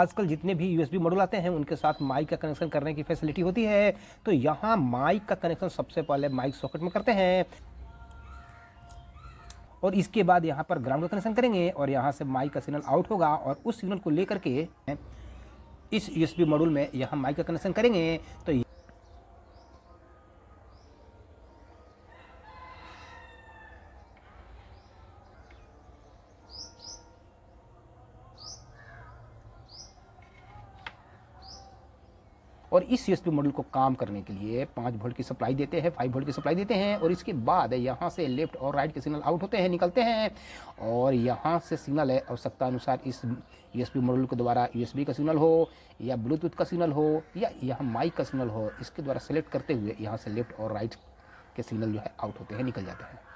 आजकल जितने भी यूएसबी मॉडल आते हैं उनके साथ माइक का कनेक्शन करने की फैसिलिटी होती है तो यहाँ माइक का कनेक्शन सबसे पहले माइक सॉकेट में करते हैं और इसके बाद यहाँ पर ग्राउंड का कनेक्शन करेंगे और यहाँ से माइक का सिग्नल आउट होगा और उस सिग्नल को लेकर के इस यूएसबी मॉड्यूल में यहाँ माइक का कनेक्शन करेंगे तो और इस सी मॉडल को काम करने के लिए पाँच वोल्ट की सप्लाई देते हैं फाइव वोल्ट की सप्लाई देते हैं और इसके बाद यहाँ से लेफ्ट और राइट के सिग्नल आउट होते हैं निकलते हैं और यहाँ से सिग्नल है आवश्यकता अनुसार इस यू मॉडल के द्वारा यू का सिग्नल हो या ब्लूटूथ का सिग्नल हो या यहाँ माइक का सिग्नल हो इसके द्वारा सेलेक्ट करते हुए यहाँ से लेफ्ट और राइट के सिग्नल जो है आउट होते हैं निकल जाते हैं